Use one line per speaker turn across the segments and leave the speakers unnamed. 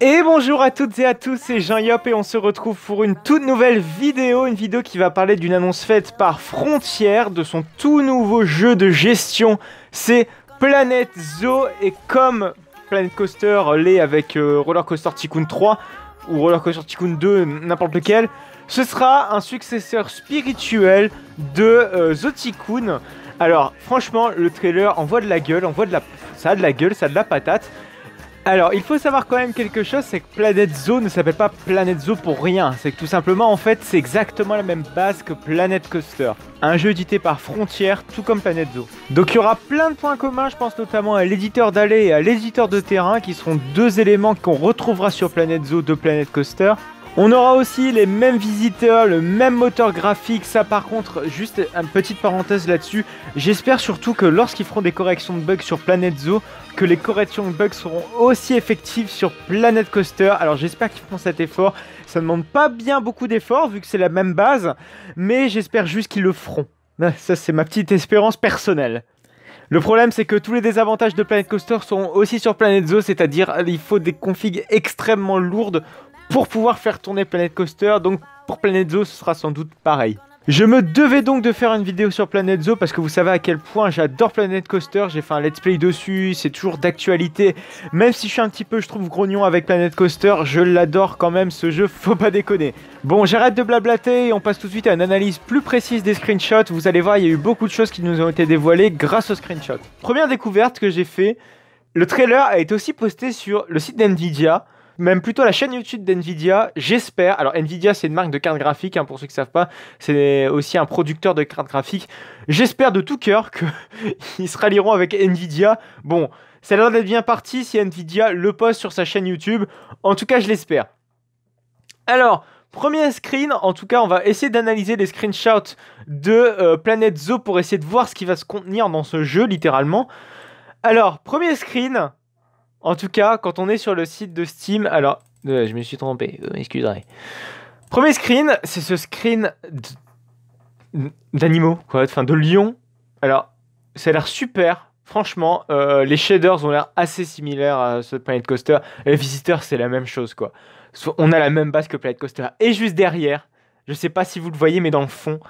Et bonjour à toutes et à tous, c'est Jean-Yop et on se retrouve pour une toute nouvelle vidéo, une vidéo qui va parler d'une annonce faite par Frontière de son tout nouveau jeu de gestion, c'est Planet Zoo et comme Planet Coaster l'est avec euh, Roller Coaster Tycoon 3 ou Roller Coaster Tycoon 2, n'importe lequel, ce sera un successeur spirituel de euh, Zotikun. Alors, franchement, le trailer envoie de la gueule, envoie de la... Ça a de la gueule, ça a de la patate. Alors, il faut savoir quand même quelque chose, c'est que Planet Zoo ne s'appelle pas Planet Zoo pour rien. C'est que tout simplement, en fait, c'est exactement la même base que Planet Coaster. Un jeu édité par Frontier, tout comme Planet Zoo. Donc, il y aura plein de points communs, je pense notamment à l'éditeur d'aller et à l'éditeur de terrain, qui seront deux éléments qu'on retrouvera sur Planet Zoo de Planet Coaster. On aura aussi les mêmes visiteurs, le même moteur graphique, ça par contre, juste une petite parenthèse là-dessus, j'espère surtout que lorsqu'ils feront des corrections de bugs sur Planet Zoo, que les corrections de bugs seront aussi effectives sur Planet Coaster, alors j'espère qu'ils feront cet effort, ça ne demande pas bien beaucoup d'efforts vu que c'est la même base, mais j'espère juste qu'ils le feront. Ah, ça c'est ma petite espérance personnelle. Le problème, c'est que tous les désavantages de Planet Coaster seront aussi sur Planet Zoo, c'est-à-dire il faut des configs extrêmement lourdes pour pouvoir faire tourner Planet Coaster. Donc pour Planet Zoo, ce sera sans doute pareil. Je me devais donc de faire une vidéo sur Planet Zoo parce que vous savez à quel point j'adore Planet Coaster, j'ai fait un let's play dessus, c'est toujours d'actualité, même si je suis un petit peu je trouve grognon avec Planet Coaster, je l'adore quand même ce jeu, faut pas déconner. Bon j'arrête de blablater et on passe tout de suite à une analyse plus précise des screenshots, vous allez voir il y a eu beaucoup de choses qui nous ont été dévoilées grâce aux screenshots. Première découverte que j'ai fait, le trailer a été aussi posté sur le site d'NVIDIA, même plutôt la chaîne YouTube d'NVIDIA. J'espère. Alors, NVIDIA, c'est une marque de cartes graphiques, hein, pour ceux qui ne savent pas. C'est aussi un producteur de cartes graphiques. J'espère de tout cœur qu'ils se rallieront avec NVIDIA. Bon, ça a l'air d'être bien parti si NVIDIA le poste sur sa chaîne YouTube. En tout cas, je l'espère. Alors, premier screen, en tout cas, on va essayer d'analyser les screenshots de euh, Planet Zoo pour essayer de voir ce qui va se contenir dans ce jeu, littéralement. Alors, premier screen, en tout cas, quand on est sur le site de Steam, alors euh, je me suis trompé, vous m'excuserez. Premier screen, c'est ce screen d'animaux, quoi, enfin de lions. Alors, ça a l'air super. Franchement, euh, les shaders ont l'air assez similaires à ce Planet Coaster. les visiteurs, c'est la même chose, quoi. On a la même base que Planet Coaster. Et juste derrière, je sais pas si vous le voyez, mais dans le fond,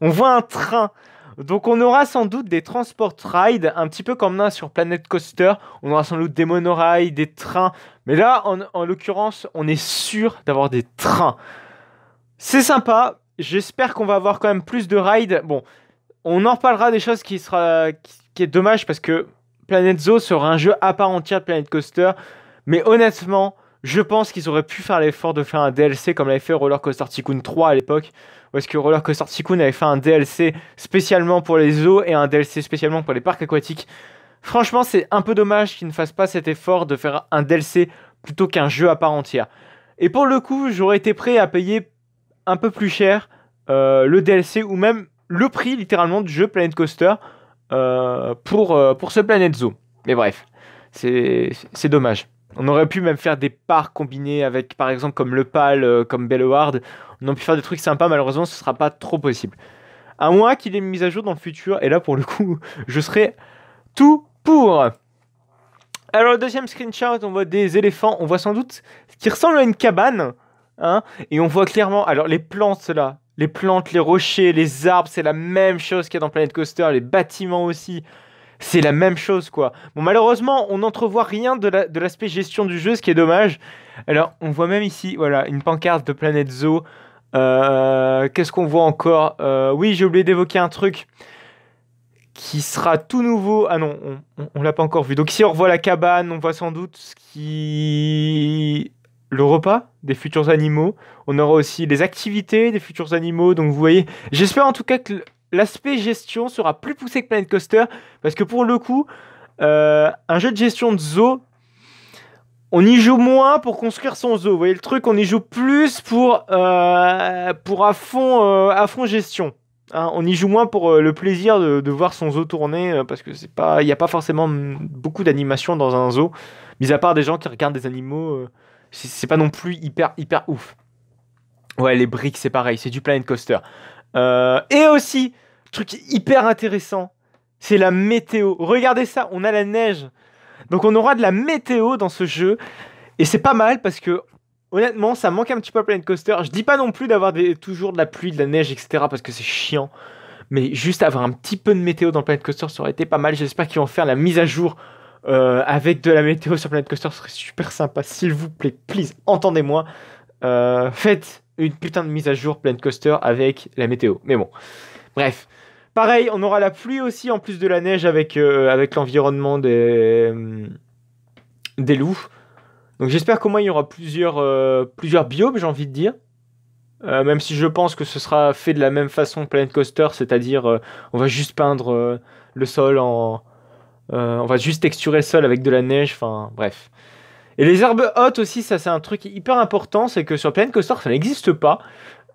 on voit un train donc on aura sans doute des transports rides, un petit peu comme a sur Planet Coaster. On aura sans doute des monorails, des trains. Mais là, en, l'occurrence, on est sûr d'avoir des trains. C'est sympa. J'espère qu'on va avoir quand même plus de rides. Bon, on en reparlera des choses qui sera qui, est dommage parce que Planet Zoo sera un jeu à part entière de Planet Coaster. Mais honnêtement, je pense qu'ils auraient pu faire l'effort de faire un DLC comme l'avait fait Roller Coaster Tycoon 3 à l'époque. Parce que Roller Coaster Tycoon avait fait un DLC spécialement pour les zoos et un DLC spécialement pour les parcs aquatiques. Franchement, c'est un peu dommage qu'ils ne fassent pas cet effort de faire un DLC plutôt qu'un jeu à part entière. Et pour le coup, j'aurais été prêt à payer un peu plus cher euh, le DLC ou même le prix littéralement du jeu Planet Coaster euh, pour, euh, pour ce Planet Zoo. Mais bref, c'est dommage. On aurait pu même faire des parts combinés avec, par exemple, comme Le Pal, euh, comme Belleward. On aurait pu faire des trucs sympas, malheureusement, ce sera pas trop possible. À moins qu'il ait mis à jour dans le futur, et là, pour le coup, je serai tout pour. Alors, deuxième screenshot, on voit des éléphants, on voit sans doute ce qui ressemble à une cabane, hein, et on voit clairement, alors les plantes là, les plantes, les rochers, les arbres, c'est la même chose qu'il y a dans Planet Coaster, les bâtiments aussi c'est la même chose, quoi. Bon, malheureusement, on n'entrevoit rien de l'aspect gestion du jeu, ce qui est dommage. Alors, on voit même ici, voilà, une pancarte de Planète Zoo. Euh, qu'est-ce qu'on voit encore euh, Oui, j'ai oublié d'évoquer un truc qui sera tout nouveau. Ah non, on, ne l'a pas encore vu. Donc ici, on revoit la cabane, on voit sans doute ce qui... Le repas des futurs animaux. On aura aussi les activités des futurs animaux. Donc vous voyez, j'espère en tout cas que l'aspect gestion sera plus poussé que Planet Coaster, parce que pour le coup, euh, un jeu de gestion de zoo, on y joue moins pour construire son zoo. Vous voyez le truc, on y joue plus pour, euh, pour à, fond, euh, à fond gestion. Hein. on y joue moins pour le plaisir de, voir son zoo tourner, parce que c'est pas, il n'y a pas forcément beaucoup d'animation dans un zoo, mis à part des gens qui regardent des animaux. c'est pas non plus hyper hyper ouf. Ouais, les briques, c'est pareil, c'est du Planet Coaster. et aussi, Truc hyper intéressant, c'est la météo. Regardez ça, on a la neige. Donc on aura de la météo dans ce jeu. Et c'est pas mal parce que honnêtement, ça manque un petit peu à Planet Coaster. Je dis pas non plus d'avoir toujours de la pluie, de la neige, etc. parce que c'est chiant. Mais juste avoir un petit peu de météo dans Planet Coaster, ça aurait été pas mal. J'espère qu'ils vont faire la mise à jour euh, avec de la météo sur Planet Coaster. Ce serait super sympa. S'il vous plaît, please, entendez-moi. Euh, faites une putain de mise à jour Planet Coaster avec la météo. Mais bon, bref. Pareil, on aura la pluie aussi en plus de la neige avec, euh, avec l'environnement des, des loups. Donc j'espère qu'au moins il y aura plusieurs, euh, plusieurs biomes, j'ai envie de dire. Euh, même si je pense que ce sera fait de la même façon que Planet Coaster, c'est-à-dire on va juste peindre le sol en. on va juste texturer le sol avec de la neige, enfin bref. Et les herbes hautes aussi, ça c'est un truc hyper important, c'est que sur Planet Coaster ça n'existe pas.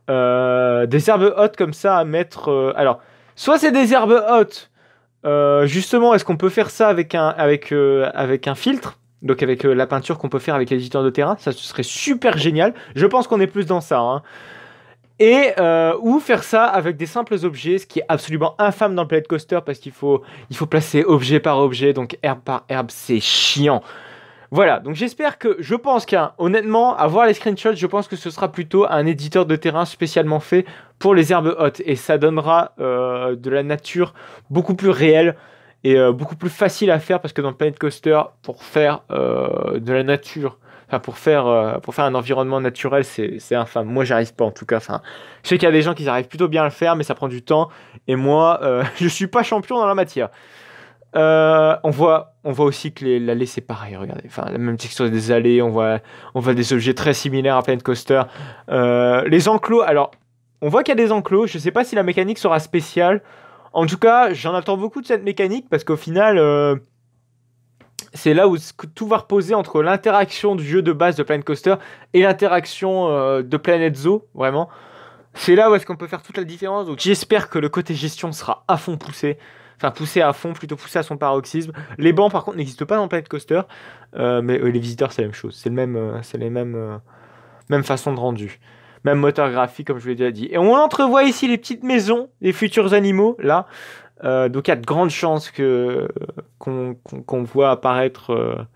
des herbes hautes comme ça à mettre. alors, Soit c'est des herbes hautes. Euh, justement, est-ce qu'on peut faire ça avec un, avec, euh, avec un filtre donc avec euh, la peinture qu'on peut faire avec l'éditeur de terrain, ça serait super génial. Je pense qu'on est plus dans ça. Hein. Et ou faire ça avec des simples objets, ce qui est absolument infâme dans le Planet Coaster parce qu'il faut, il faut placer objet par objet, donc herbe par herbe, c'est chiant. Voilà, donc j'espère que, je pense qu'honnêtement, à voir les screenshots, je pense que ce sera plutôt un éditeur de terrain spécialement fait pour les herbes hautes. Et ça donnera euh, de la nature beaucoup plus réelle et euh, beaucoup plus facile à faire parce que dans Planet Coaster, pour faire euh, de la nature, enfin pour faire pour faire un environnement naturel, c'est infâme. enfin moi j'arrive pas en tout cas. Enfin, je sais qu'il y a des gens qui arrivent plutôt bien à le faire, mais ça prend du temps et moi je suis pas champion dans la matière. Euh, on, voit, on voit aussi que l'allée c'est pareil, regardez. Enfin, la même texture des allées, on voit, on voit des objets très similaires à Planet Coaster. Euh, les enclos, alors, on voit qu'il y a des enclos. Je sais pas si la mécanique sera spéciale. En tout cas, j'en attends beaucoup de cette mécanique parce qu'au final, euh, c'est là où tout va reposer entre l'interaction du jeu de base de Planet Coaster et l'interaction de Planet Zoo, vraiment. C'est là où est-ce qu'on peut faire toute la différence. Donc j'espère que le côté gestion sera à fond poussé enfin poussé à fond, plutôt poussé à son paroxysme. Les bancs par contre n'existent pas dans Planet Coaster, euh, mais euh, les visiteurs c'est la même chose, c'est le même, euh, c'est les mêmes, même façon de rendu, même moteur graphique comme je vous l'ai déjà dit. Et on entrevoit ici les petites maisons les futurs animaux là, donc il y a de grandes chances que qu'on voit apparaître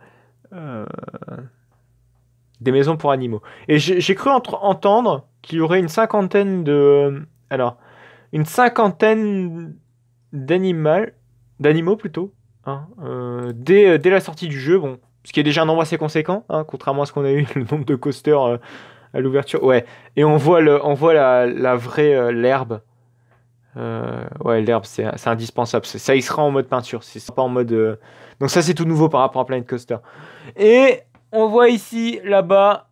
des maisons pour animaux. Et j'ai cru entendre qu'il y aurait une cinquantaine de. Alors, une cinquantaine d'animaux plutôt, hein, euh, euh, dès, la sortie du jeu. Bon, ce qui est déjà un nombre assez conséquent, hein, contrairement à ce qu'on a eu le nombre de coasters euh, à l'ouverture. Ouais, et on voit, le, la, vraie l'herbe. ouais, l'herbe, c'est indispensable. Ça, il sera en mode peinture. C'est pas en mode. Donc ça, c'est tout nouveau par rapport à Planet Coaster. Et on voit ici, là-bas,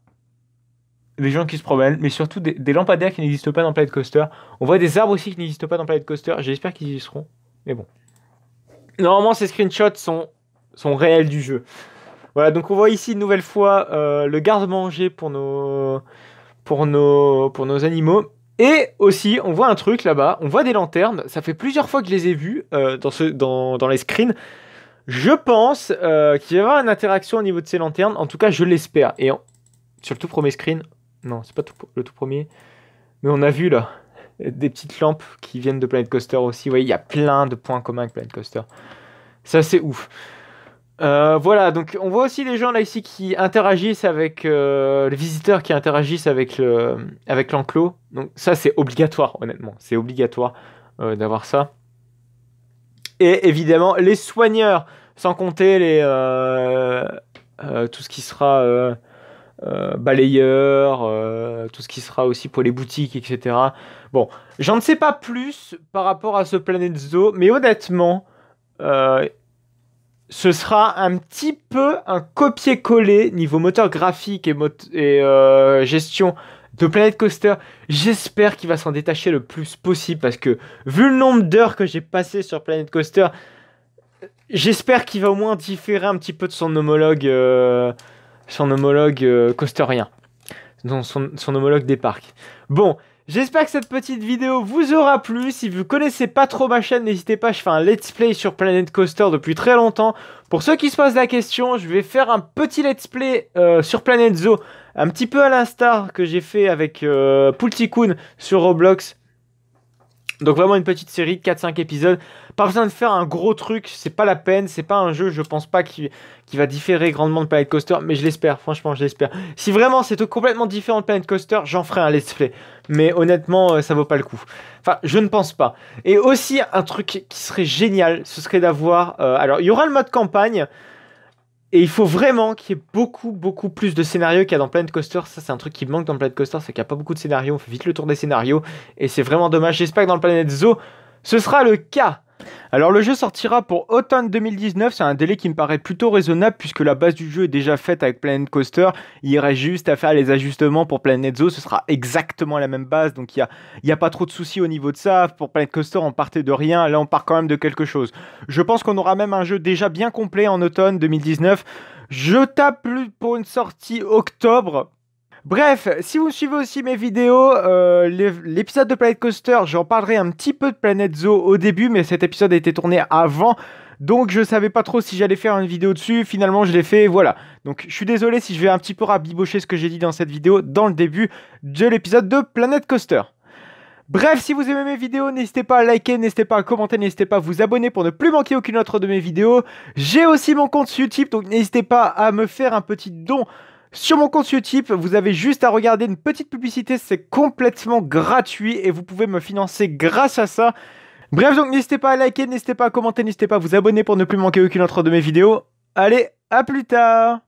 des gens qui se promènent, mais surtout des, lampadaires qui n'existent pas dans Planet Coaster. On voit des arbres aussi qui n'existent pas dans Planet Coaster. J'espère qu'ils y seront, mais bon. Normalement, ces screenshots sont, sont réels du jeu. Voilà, donc on voit ici une nouvelle fois euh, le garde-manger pour nos, pour, nos, pour nos animaux. Et aussi, on voit un truc là-bas, on voit des lanternes. Ça fait plusieurs fois que je les ai vues euh, dans, ce, dans, les screens. Je pense euh, qu'il y aura une interaction au niveau de ces lanternes. En tout cas, je l'espère. Et sur le tout premier screen, non, c'est pas tout, le tout premier. Mais on a vu là des petites lampes qui viennent de Planet Coaster aussi. Vous voyez, il y a plein de points communs avec Planet Coaster. Ça, c'est ouf. Euh, voilà, donc on voit aussi des gens là ici qui interagissent avec euh, les visiteurs qui interagissent avec le avec l'enclos. Donc ça c'est obligatoire honnêtement, c'est obligatoire euh, d'avoir ça. Et évidemment les soigneurs, sans compter les tout ce qui sera euh, balayeur, euh, tout ce qui sera aussi pour les boutiques, etc. Bon, j'en ne sais pas plus par rapport à ce Planet Zoo, mais honnêtement, euh, ce sera un petit peu un copier-coller niveau moteur graphique et, gestion de Planet Coaster. J'espère qu'il va s'en détacher le plus possible parce que vu le nombre d'heures que j'ai passé sur Planet Coaster, j'espère qu'il va au moins différer un petit peu de son homologue son homologue euh, coasterien, dans son, homologue des parcs. Bon, j'espère que cette petite vidéo vous aura plu. Si vous connaissez pas trop ma chaîne, n'hésitez pas, je fais un let's play sur Planet Coaster depuis très longtemps. Pour ceux qui se posent la question, je vais faire un petit let's play euh, sur Planet Zoo, un petit peu à l'instar que j'ai fait avec euh, sur Roblox donc vraiment une petite série de 4-5 épisodes. Pas besoin de faire un gros truc, c'est pas la peine, c'est pas un jeu, je pense pas, qui, va différer grandement de Planet Coaster, mais je l'espère, franchement, je l'espère. Si vraiment c'est complètement différent de Planet Coaster, j'en ferai un let's play. Mais honnêtement, euh, ça vaut pas le coup. Enfin, je ne pense pas. Et aussi, un truc qui serait génial, ce serait d'avoir... Euh, alors, il y aura le mode campagne, et il faut vraiment qu'il y ait beaucoup, beaucoup plus de scénarios qu'il y a dans Planet Coaster. Ça, c'est un truc qui manque dans Planet Coaster, c'est qu'il n'y a pas beaucoup de scénarios. On fait vite le tour des scénarios. Et c'est vraiment dommage. J'espère que dans le Planet Zoo, ce sera le cas. Alors le jeu sortira pour automne 2019, c'est un délai qui me paraît plutôt raisonnable puisque la base du jeu est déjà faite avec Planet Coaster, il reste juste à faire les ajustements pour Planet Zoo, ce sera exactement la même base, donc il n'y a, a pas trop de soucis au niveau de ça, pour Planet Coaster on partait de rien, là on part quand même de quelque chose. Je pense qu'on aura même un jeu déjà bien complet en automne 2019, je tape pour une sortie octobre, Bref, si vous suivez aussi mes vidéos, euh, l'épisode de Planet Coaster, j'en parlerai un petit peu de Planet Zoo au début, mais cet épisode a été tourné avant. Donc je savais pas trop si j'allais faire une vidéo dessus, finalement je l'ai fait, voilà. Donc je suis désolé si je vais un petit peu rabibocher ce que j'ai dit dans cette vidéo dans le début de l'épisode de Planet Coaster. Bref, si vous aimez mes vidéos, n'hésitez pas à liker, n'hésitez pas à commenter, n'hésitez pas à vous abonner pour ne plus manquer aucune autre de mes vidéos. J'ai aussi mon compte YouTube, donc n'hésitez pas à me faire un petit don sur mon compte Utip, vous avez juste à regarder une petite publicité, c'est complètement gratuit et vous pouvez me financer grâce à ça. Bref, donc n'hésitez pas à liker, n'hésitez pas à commenter, n'hésitez pas à vous abonner pour ne plus manquer aucune autre de mes vidéos. Allez, à plus tard